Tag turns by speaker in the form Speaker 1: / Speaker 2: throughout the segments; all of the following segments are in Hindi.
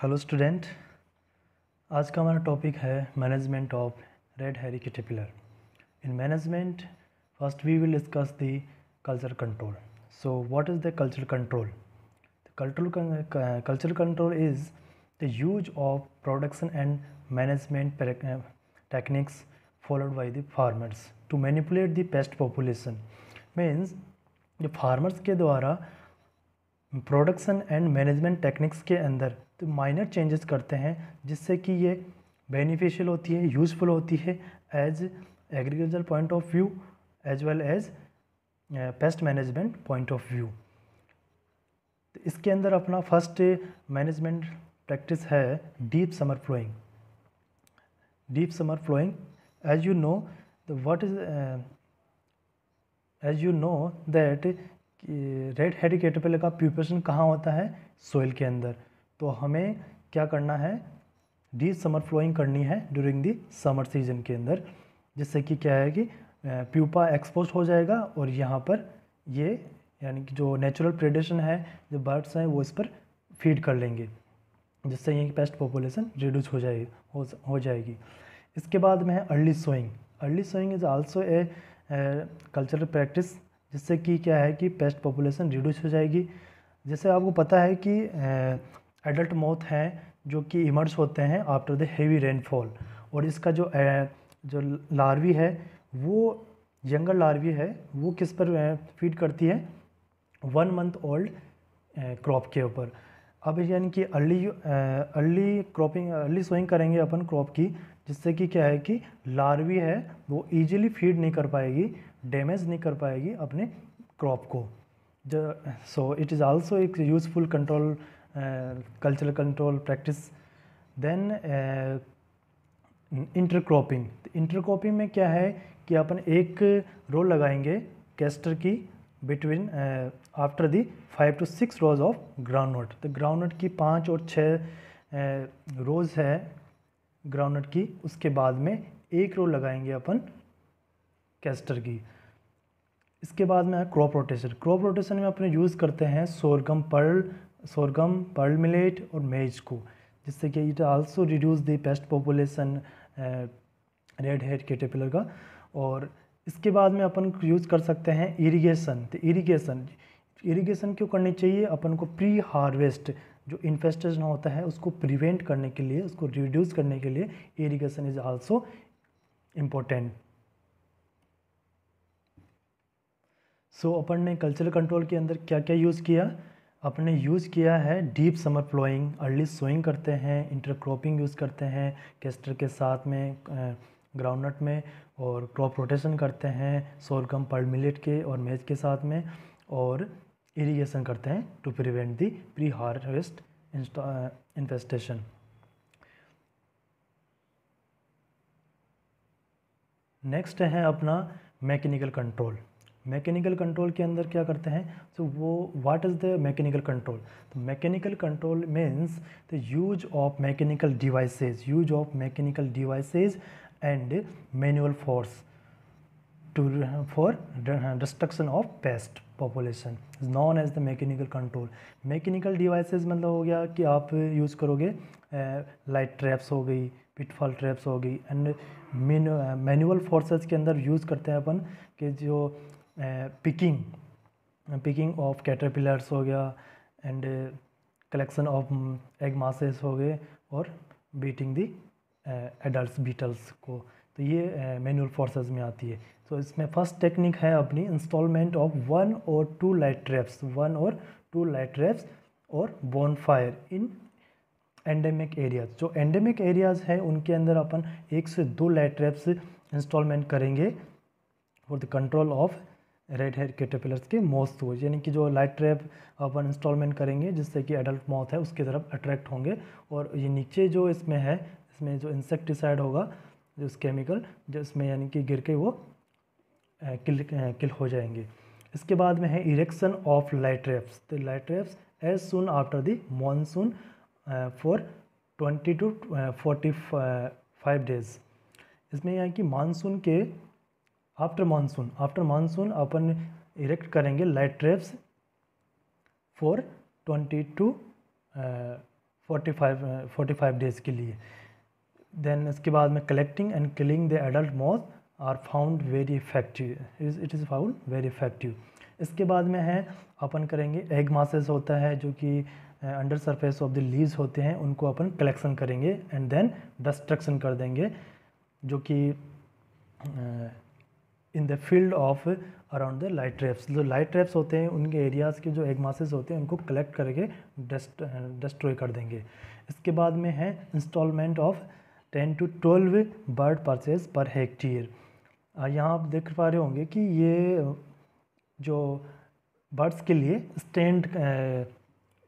Speaker 1: हेलो स्टूडेंट आज का हमारा टॉपिक है management of red hairy caterpillar in management first we will discuss the culture control so what is the culture control cultural culture control is the use of production and management techniques followed by the farmers to manipulate the pest population means जो फार्मर्स के द्वारा प्रोडक्शन एंड मैनेजमेंट टेक्निक्स के अंदर तो माइनर चेंजेस करते हैं जिससे कि ये बेनिफिशियल होती है यूज़फुल होती है as agriculture point of view as well as pest management point of view तो इसके अंदर अपना फर्स्ट मैनेजमेंट प्रैक्टिस है deep summer ploughing deep summer ploughing as you know the what is as you know that red hairy caterpillar का प्यूपेशन कहाँ होता है सोइल के अंदर तो हमें क्या करना है डी समर फ्लोइंग करनी है ड्यूरिंग दी समर सीजन के अंदर जिससे कि क्या है कि प्यूपा एक्सपोज हो जाएगा और यहाँ पर ये यानी कि जो नेचुरल प्रेडेशन है जो बर्ड्स हैं वो इस पर फीड कर लेंगे जिससे ये पेस्ट पॉपुलेशन रिड्यूस हो जाएगी हो, हो जाएगी इसके बाद में है early sowing early sowing is also a cultural practice जिससे कि क्या है कि पेस्ट पॉपुलेशन रिड्यूस हो जाएगी जैसे आपको पता है कि एडल्ट मोथ हैं जो कि इमर्ज होते हैं आफ्टर द हेवी रेनफॉल और इसका जो जो लार्वी है वो यंगर लार्वी है वो किस पर फीड करती है वन मंथ ओल्ड क्रॉप के ऊपर अब यानी कि early early cropping early sowing करेंगे अपन क्रॉप की जिससे कि क्या है कि लार्वी है वो इजीली फीड नहीं कर पाएगी डैमेज नहीं कर पाएगी अपने क्रॉप को सो इट इज़ आल्सो एक useful control cultural control practice then intercropping uh, intercropping में क्या है कि अपन एक रो लगाएंगे कैस्टर की between after the five to six rows of groundnut तो ग्राउंड नट की पाँच और छः रोज uh, है ग्राउंड नट की उसके बाद में एक रो लगाएंगे अपन कैस्टर की इसके बाद में क्रॉप रोटेशन क्रॉप रोटेशन में अपने यूज़ करते हैं sorghum pearl sorghum, pearl millet और maize को जिससे कि it also reduce the pest population red head caterpillar का और इसके बाद में अपन यूज़ कर सकते हैं इरिगेशन तो इरिगेशन इरिगेशन क्यों करनी चाहिए अपन को प्री हार्वेस्ट जो इन्फेस्टेशन होता है उसको प्रिवेंट करने के लिए उसको रिड्यूस करने के लिए irrigation is also important so अपन ने कल्चरल कंट्रोल के अंदर क्या क्या यूज़ किया अपने यूज़ किया है deep summer ploughing early sowing करते हैं इंटरक्रॉपिंग यूज़ करते हैं केस्टर के साथ में ग्राउंडनट में और क्रॉप रोटेशन करते हैं सोलकम पर्मिलेट मिलेट के और मेज के साथ में और इरिगेशन करते हैं to prevent the pre harvest infestation next है अपना मैकेनिकल कंट्रोल मैकेनिकल कंट्रोल के अंदर क्या करते हैं so, वो what is the mechanical control तो mechanical control means the use of mechanical devices use of mechanical devices and manual force to for destruction of pest population is known as the mechanical control mechanical devices मतलब हो गया कि आप यूज़ करोगे लाइट ट्रैप्स हो गई पिटफॉल ट्रैप्स हो गई एंड मैनुअल फोर्सेस के अंदर यूज़ करते हैं अपन कि जो पिकिंग पिकिंग ऑफ कैटरपिलर्स हो गया and collection of egg masses हो गए और बीटिंग दी एडल्ट बीटल्स को तो ये मैनुअल uh, फोर्सेस में आती है तो so, इसमें फर्स्ट टेक्निक है अपनी इंस्टॉलमेंट ऑफ वन और टू लाइट ट्रैप्स वन और टू लाइट ट्रैप्स और bonfire in endemic areas जो एंडेमिक एरियाज हैं उनके अंदर अपन एक से दो लाइट ट्रैप्स इंस्टॉलमेंट करेंगे for the control of red hair caterpillars के मॉथ टूर्स यानी कि जो लाइट ट्रैप अपन इंस्टॉलमेंट करेंगे जिससे कि एडल्ट मॉथ है उसकी तरफ अट्रैक्ट होंगे और ये नीचे जो इसमें है इसमें जो इंसेक्टिसाइड होगा जो केमिकल जो इसमें यानी कि गिर के वो किल किल हो जाएंगे इसके बाद में है इरेक्शन ऑफ लाइट ट्रैप्स तो light traps as soon after the monsoon for twenty to forty five days इसमें यानी कि मानसून के आफ्टर मानसून आफ्टर मानसून अपन इरेक्ट करेंगे light traps for twenty to forty five forty five days के लिए देन इसके बाद में collecting and killing the adult moth are found very effective it is found very effective इसके बाद में है अपन करेंगे एग मासेस होता है जो कि under surface of the leaves होते हैं उनको अपन कलेक्शन करेंगे एंड देन डिस्ट्रक्शन कर देंगे जो कि uh, in the field of around the light traps जो लाइट ट्रैप्स होते हैं उनके एरियाज़ के जो एग मासेस होते हैं उनको कलेक्ट करके डस्ट डिस्ट्रॉय uh, कर देंगे इसके बाद में है instalment of ten to twelve bird perches per hectare यहाँ आप देख पा रहे होंगे कि ये uh, जो बर्ड्स के लिए स्टैंड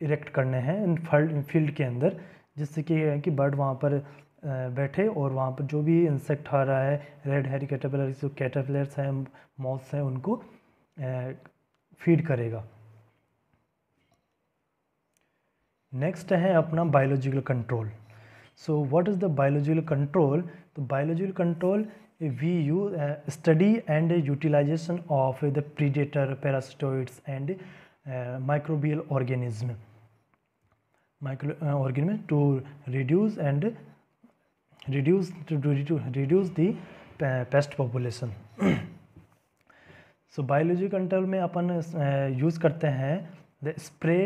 Speaker 1: इरेक्ट uh, करने हैं इन फील्ड के अंदर जिससे कि बर्ड वहाँ पर बैठे और वहाँ पर जो भी इंसेक्ट आ रहा है रेड हेरी कैटेपिलर जो कैटेपिलर्स हैं मॉथ्स हैं उनको फीड करेगा नेक्स्ट है अपना biological control so what is the biological control तो biological control we you study and utilisation of the predator parasitoids and microbial organism micro organism to reduce and reduce to, to, reduce the uh, pest population so biology control में अपन यूज़ uh, करते हैं the spray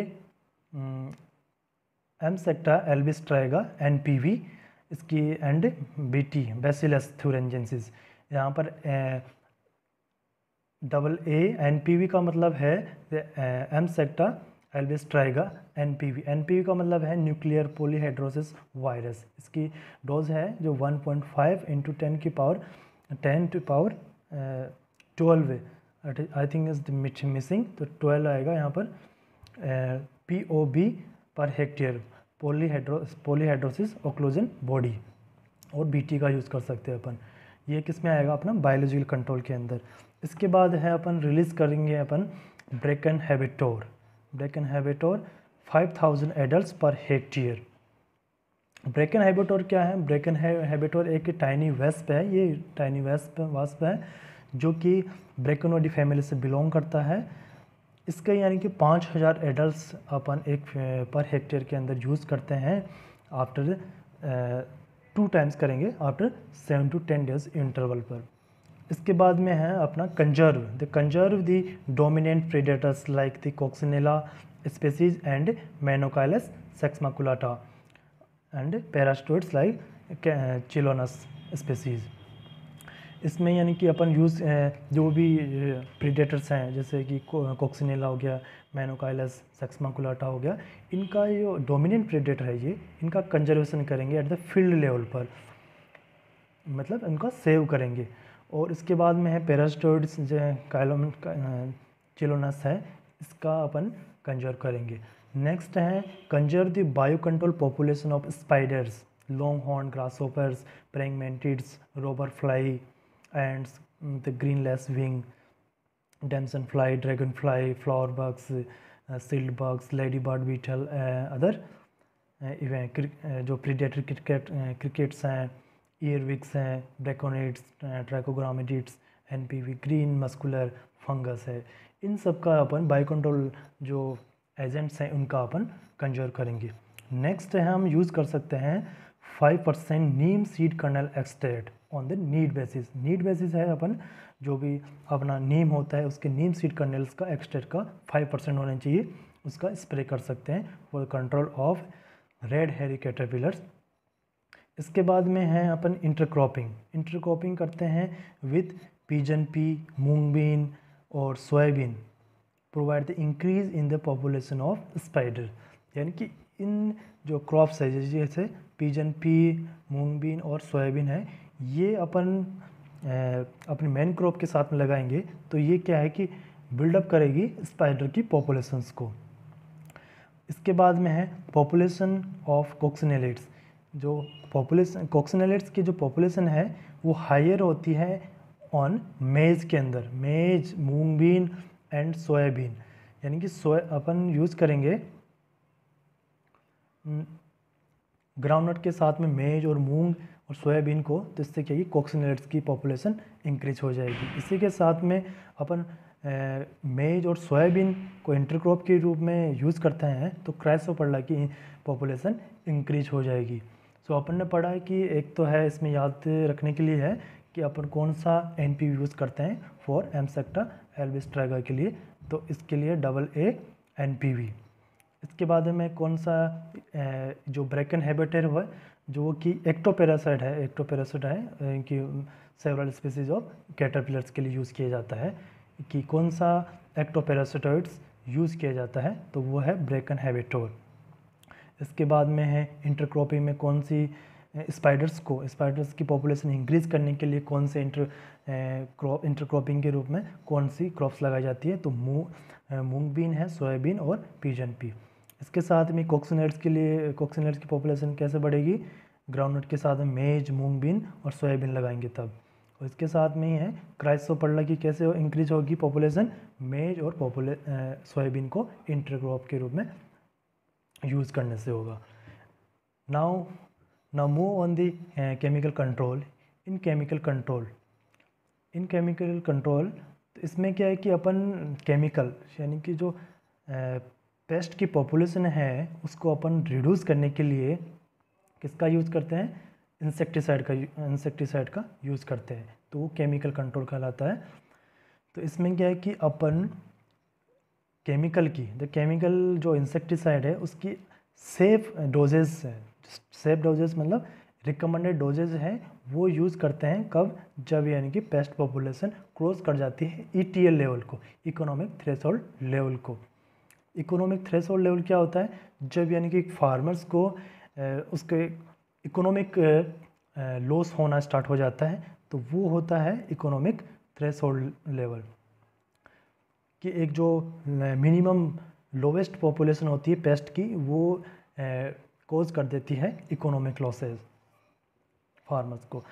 Speaker 1: Amsacta albistriga N P V इसकी and B T Bacillus thuringiensis यहाँ पर double A N P we का मतलब है Amsacta albistriga NPV NPV का मतलब है न्यूक्लियर पोलीहाइड्रोसिस वायरस इसकी डोज है जो 1.5 पॉइंट फाइव इंटू टेन की power ten to power twelve I think is missing तो ट्वेल्व आएगा यहाँ पर P O B per hectare polyhydro polyhedrosis occlusion body और बीटी का यूज़ कर सकते हैं अपन ये किस में आएगा अपना बायोलॉजिकल कंट्रोल के अंदर इसके बाद है अपन रिलीज़ करेंगे अपन ब्रेकन हैबिटोर ब्रेकन हैबिटोर 5000 एडल्ट पर हेक्टेयर ब्रेकन हैबिटोर क्या है ब्रेकन हैबिटोर एक टाइनी वेस्प है ये टाइनी वेस्प वास्प है जो कि ब्रेकनोडी फैमिली से बिलोंग करता है इसके यानी कि पाँच हज़ार एडल्ट अपन एक पर हेक्टेयर के अंदर यूज़ करते हैं आफ्टर टू टाइम्स करेंगे after seven to ten days interval पर इसके बाद में है अपना conserve the conserve the dominant predators like the Coccinella species and Menochilus sexmaculata and parasitoids like Chelonus species इसमें यानी कि अपन यूज़ uh, जो भी प्रीडेटर्स uh, हैं जैसे कि कोक्सिनेला हो गया मैनोकाइलस सेक्समाकुलाटा हो गया इनका जो डोमिनेंट प्रीडेटर है ये इनका कंजर्वेशन करेंगे एट द फील्ड लेवल पर मतलब इनका सेव करेंगे और इसके बाद में है पैरास्टोइड्स जो काइलोम चिलोनस uh, है इसका अपन कंजर्व करेंगे नेक्स्ट है conserve the bio control population of spiders long horn grasshoppers praying mantids robber fly and the green lacewing damselfly dragonfly flower bugs shield bugs ladybird beetle other इवें जो प्रीडेटर क्रिकेट क्रिकेट्स हैं ईयरविक्स हैं braconids trichogrammatids N P V green muscardine fungus है इन सब का अपन बाई कंट्रोल जो एजेंट्स हैं उनका अपन कंजर करेंगे नेक्स्ट है हम यूज़ कर सकते हैं five percent neem seed kernel extract on the need basis need basis है अपन जो भी अपना नीम होता है उसके नीम सीड कर्नल्स का एक्सट्रेट का फाइव परसेंट होना चाहिए उसका स्प्रे कर सकते हैं for control of red hairy caterpillars इसके बाद में है अपन इंटरक्रॉपिंग इंटरक्रॉपिंग करते हैं with pigeon pea mung bean और soybean provide the increase in the population of spider यानी कि इन जो क्रॉप्स है जैसे पीजन पी मूंग बीन और सोयाबीन है ये अपन अपने मेन क्रॉप के साथ में लगाएंगे तो ये क्या है कि बिल्डअप करेगी स्पाइडर की पॉपुलेशंस को इसके बाद में है पॉपुलेशन ऑफ कोक्सनेलेट्स जो पॉपुलेशन कोक्सनेलेट्स की जो पॉपुलेशन है वो हायर होती है ऑन मेज के अंदर मेज मूंग बीन एंड सोयाबीन यानी कि सोया अपन यूज़ करेंगे ग्राउंडनट हम्म, के साथ में मेज और मूंग और सोयाबीन को तो इससे क्या है कोक्सनलेट्स की पॉपुलेशन इंक्रीज हो जाएगी इसी के साथ में अपन मेज और सोयाबीन को इंटरक्रॉप के रूप में यूज़ करते हैं तो पड़ला की पॉपुलेशन इंक्रीज हो जाएगी सो so, अपन ने पढ़ा है कि एक तो है इसमें याद रखने के लिए है कि अपन कौन सा एन यूज़ करते हैं for Amsacta albistriga के लिए तो इसके लिए डबल ए एन इसके बाद में कौन सा जो ब्रेक एंड हैबिटेट हुआ जो कि एक्टोपेरासाइड है एक्टोपेरासाइड है कि सेवरल स्पीसीज ऑफ कैटरपिलर्स के लिए यूज़ किया जाता है कि कौन सा एक्टोपेरासाइटोइड्स यूज़ किया जाता है तो वो है ब्रेक एंड हैबिटोर इसके बाद में है इंटरक्रॉपिंग में कौन सी स्पाइडर्स को स्पाइडर्स की पॉपुलेशन इंक्रीज करने के लिए कौन से इंटर क्रॉप इंटरक्रॉपिंग के रूप में कौन सी क्रॉप्स लगाई जाती है तो मूंग eh, मूंग बीन है सोयाबीन और पीजन पी इसके साथ में कोक्सनट्स के लिए कोक्सनट्स की पॉपुलेशन कैसे बढ़ेगी ग्राउंडनट के साथ में मेज मूंग बीन और सोयाबीन लगाएंगे तब और इसके साथ में ही है क्राइसोपल्ला की कैसे इंक्रीज होगी पॉपुलेशन मेज और पॉपुले eh, सोयाबीन को इंटरक्रॉप के रूप में यूज़ करने से होगा now now move on the uh, chemical control in chemical control in chemical control तो इसमें क्या है कि अपन केमिकल यानी कि जो पेस्ट uh, की पॉपुलेशन है उसको अपन रिड्यूस करने के लिए किसका यूज़ करते हैं इंसेक्टिसाइड का इंसेक्टिसाइड का यूज़ करते हैं तो वो केमिकल कंट्रोल कहलाता है तो इसमें क्या है कि अपन केमिकल की द केमिकल जो इंसेक्टिसाइड है उसकी सेफ डोजेज सेफ डोजेज मतलब रिकमेंडेड डोजेज हैं वो यूज़ करते हैं कब जब यानी कि पेस्ट पॉपुलेशन क्रॉस कर जाती है ई लेवल को इकोनॉमिक थ्रेस लेवल को इकोनॉमिक थ्रेस लेवल क्या होता है जब यानी कि फार्मर्स को उसके इकोनॉमिक लॉस होना स्टार्ट हो जाता है तो वो होता है इकोनॉमिक थ्रेस लेवल कि एक जो मिनिमम लोवेस्ट पॉपुलेशन होती है पेस्ट की वो कोज कर देती है इकोनॉमिक लॉसेज फार्मर्स को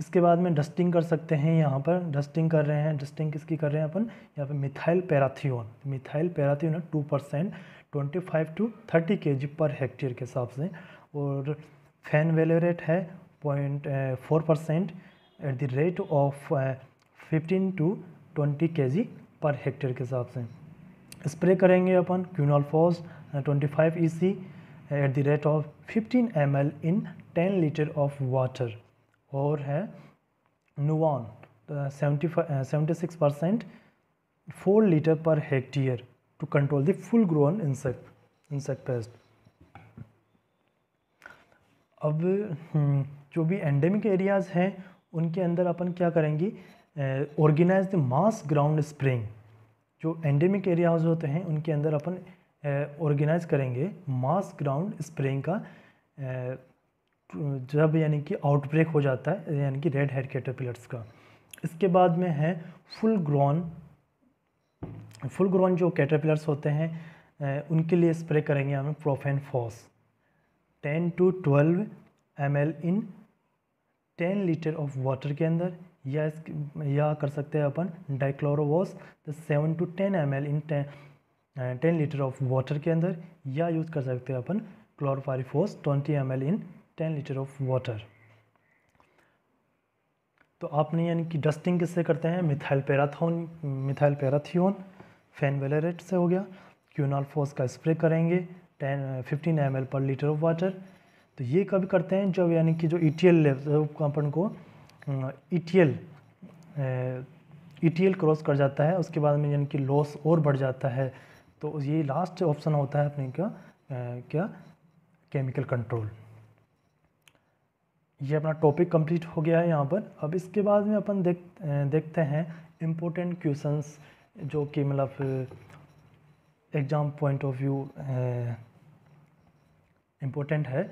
Speaker 1: इसके बाद में डस्टिंग कर सकते हैं यहाँ पर डस्टिंग कर रहे हैं डस्टिंग किसकी कर रहे हैं अपन यहाँ पे मिथाइल पैराथियोन मिथाइल पैराथियोन है two percent twenty five to thirty K G per hectare के हिसाब से और फैन वेलोरेट है point four percent at the rate of fifteen to twenty K G per hectare के हिसाब से स्प्रे करेंगे अपन quinalphos twenty five E C at the rate of fifteen M L in ten litre of water और है Nuvan seventy seventy six percent four litre per hectare to control the full grown insect insect pest अब hmm, जो भी एंडेमिक एरियाज़ हैं उनके अंदर अपन क्या करेंगे organise the mass ground spring जो एंडेमिक एरियाज होते हैं उनके अंदर अपन ऑर्गेनाइज करेंगे मास ग्राउंड स्प्रेइंग का जब यानी कि आउटब्रेक हो जाता है यानी कि रेड हेड कैटरपिलर्स का इसके बाद में है फुल ग्रोन फुल ग्रोन जो कैटरपिलर्स होते हैं उनके लिए स्प्रे करेंगे हमें profenofos ten to twelve M in ten litre of water के अंदर या इस या कर सकते हैं अपन डाइक्लोरोवॉस तो seven to ten M L in ten ten litre of water के अंदर या यूज़ कर सकते हैं अपन chlorpyrifos twenty M L in ten litre of water तो आपने यानी कि डस्टिंग किससे करते हैं methyl parathion methyl parathion fen fenvalerate से हो गया क्यूनालफोस का स्प्रे करेंगे ten fifteen M per litre of water तो ये कभी करते हैं जब यानी कि जो ई टी एल अपन को ईटीएल टी क्रॉस कर जाता है उसके बाद में यानी कि लॉस और बढ़ जाता है तो ये लास्ट ऑप्शन होता है अपने का क्या केमिकल कंट्रोल ये अपना टॉपिक कंप्लीट हो गया है यहाँ पर अब इसके बाद में अपन देख देखते हैं इम्पोर्टेंट क्वेश्चंस जो कि मतलब exam point of view important है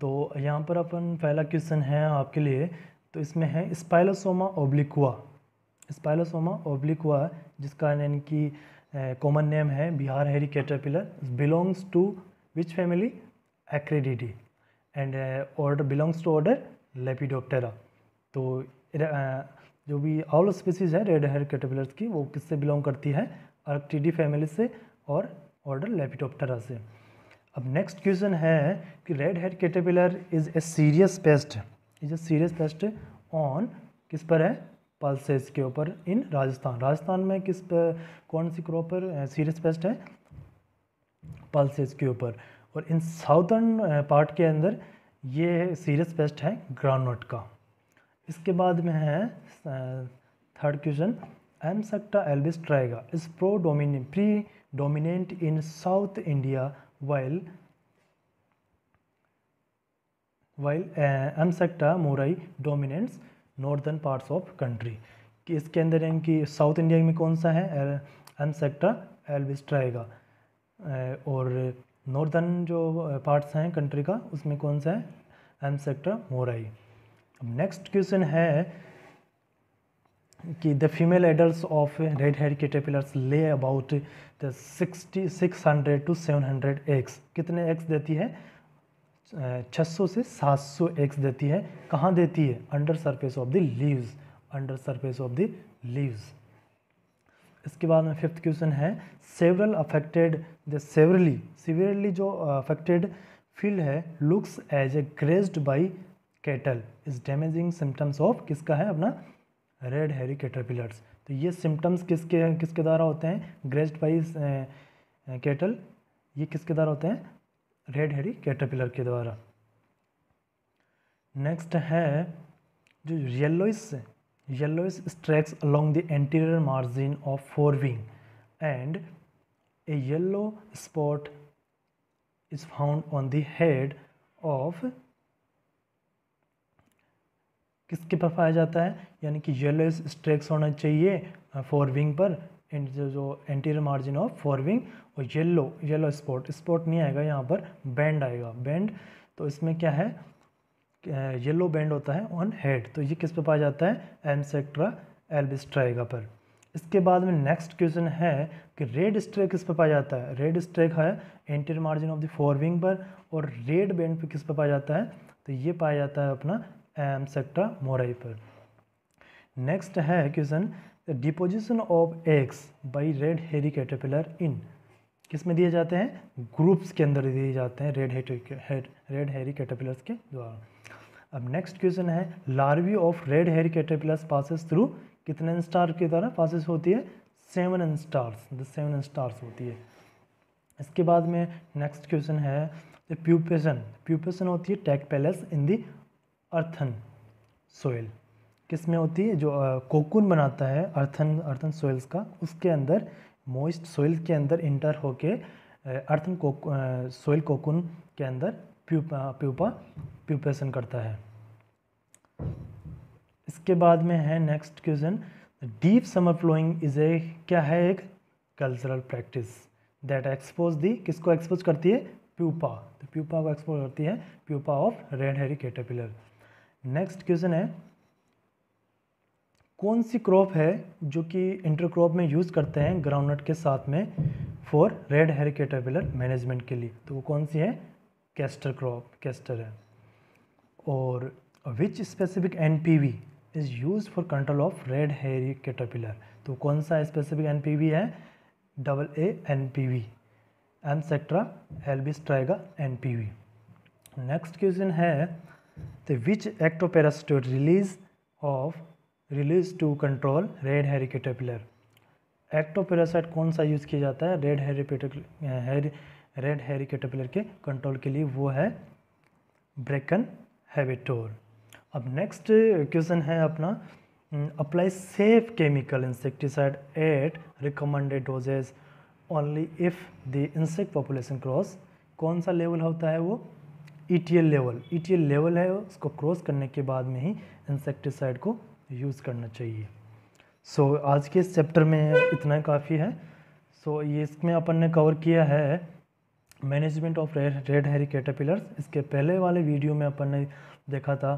Speaker 1: तो यहाँ पर अपन पहला क्वेश्चन है आपके लिए तो इसमें है स्पाइलोसोमा ओब्लिकुआ स्पाइलोसोमा ओब्लिकुआ जिसका यानी कि कॉमन नेम है Bihar hairy caterpillar belongs to which family एक्रेडिडी and order belongs to order Lepidoptera तो जो भी ऑल स्पीसीज है रेड हेयर कैटरपिलर्स की वो किससे बिलोंग करती है आर्कटीडी फैमिली से और ऑर्डर लेपिडोप्टेरा से अब नेक्स्ट क्वेश्चन है कि red hair caterpillar is a serious pest is a serious test on किस पर है पल्सेस के ऊपर इन राजस्थान राजस्थान में किस पर कौन सी क्रॉप पर सीरियस पेस्ट है पल्सेस के ऊपर और इन साउथर्न पार्ट के अंदर ये सीरियस पेस्ट है ग्राउंडनट का इसके बाद में है third question Amsacta albistriga is pro domin predominant in South India while while uh, moorei morai dominates northern parts of country कि इसके अंदर कि साउथ इंडिया में कौन सा है एमसेक्टा एल्बिस्ट्राइगा और नॉर्दर्न जो पार्ट्स हैं कंट्री का उसमें कौन सा है सेक्टर मोराई अब नेक्स्ट क्वेश्चन है कि the female adult of red head caterpillars lay about the sixty six hundred to seven hundred eggs कितने एक्स देती है 600 से 700 एक्स देती है कहाँ देती है under surface of the leaves under surface of the leaves इसके बाद में फिफ्थ क्वेश्चन है several affected the severely severely जो अफेक्टेड uh, फील्ड है looks as a grazed by cattle is damaging symptoms of किसका है अपना रेड हेरी कैटरपिलर्स तो ये सिम्टम्स किसके किसके द्वारा होते हैं ग्रेस्ड बाई कैटल ये किसके द्वारा होते हैं रेड हेडी कैटरपिलर के द्वारा नेक्स्ट है जो yellowish yellowish streaks the anterior margin of fore wing and a yellow spot is found on the head of किसके पर पाया जाता है यानी कि येलो स्ट्रैक्स होना चाहिए फोर uh, विंग पर एंड जो जो anterior margin of fore wing और येल्लो येल्लो स्पॉट स्पॉट नहीं आएगा यहाँ पर बैंड आएगा बैंड तो इसमें क्या है येल्लो बैंड होता है ऑन हेड तो ये किस पर पाया जाता है एम सेक्ट्रा एल्बिस्ट्राइगा पर इसके बाद में नेक्स्ट क्वेश्चन है कि रेड स्ट्रेक किस पर पाया जाता है रेड स्ट्रेक है anterior margin of the fore wing पर और रेड बैंड पर किस पर पाया जाता है तो ये पाया जाता है अपना एम सेक्ट्रा मोराई पर नेक्स्ट है question the deposition of eggs by red hairy caterpillar in किस में दिए जाते हैं ग्रुप्स के अंदर दिए जाते हैं red head red hairy caterpillars के द्वारा अब नेक्स्ट क्वेश्चन है larvae of red hairy caterpillars passes through कितने स्टार के द्वारा पासिस होती है seven stars the seven stars होती है इसके बाद में नेक्स्ट क्वेश्चन है प्यूपेशन प्यूपेशन होती है take place in the earthen soil किस में होती है जो कोकुन बनाता है अर्थन अर्थन सोइल्स का उसके अंदर मोइस्ट सोइल के अंदर इंटर होके अर्थन कोक सोइल कोकुन के अंदर प्यूपा प्यूपेशन करता है इसके बाद में है next question deep summer ploughing is a क्या है एक cultural practice that expose the किसको एक्सपोज करती है प्यूपा तो प्यूपा को एक्सपोज करती है pupa of red hairy caterpillar next question है कौन सी क्रॉप है जो कि इंटरक्रॉप में यूज़ करते हैं ग्राउंडनट के साथ में for red hair caterpillar management के लिए तो वो कौन सी है कैस्टर क्रॉप कैस्टर है और which specific N P V is use for control of red hair caterpillar तो कौन सा स्पेसिफिक एन पी वी है double A N P V Amsacta albistriga N P V next question है the which ectoparasitoid release of release to control red hairy caterpillar ectoparasite कौन सा यूज़ किया जाता है रेड हेरी हेरी रेड हेरी कैटेपिलर के कंट्रोल के लिए वो है ब्रेकन हैबिटोर अब नेक्स्ट क्वेश्चन है अपना apply safe chemical insecticide at recommended dosages only if the insect population cross कौन सा लेवल होता है वो ई लेवल ई लेवल है उसको क्रॉस करने के बाद में ही इंसेक्टिसाइड को यूज़ करना चाहिए सो so, आज के इस चैप्टर में इतना काफ़ी है सो so, ये इसमें अपन ने कवर किया है management of red hairy caterpillars इसके पहले वाले वीडियो में अपन ने देखा था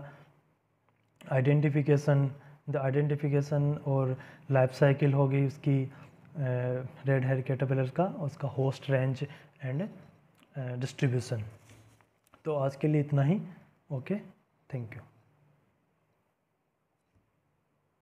Speaker 1: आइडेंटिफिकेशन द आइडेंटिफिकेशन और लाइफ साइकिल हो गई उसकी रेड हेयर कैटरपिलर का उसका होस्ट रेंज एंड डिस्ट्रीब्यूशन तो आज के लिए इतना ही ओके थैंक यू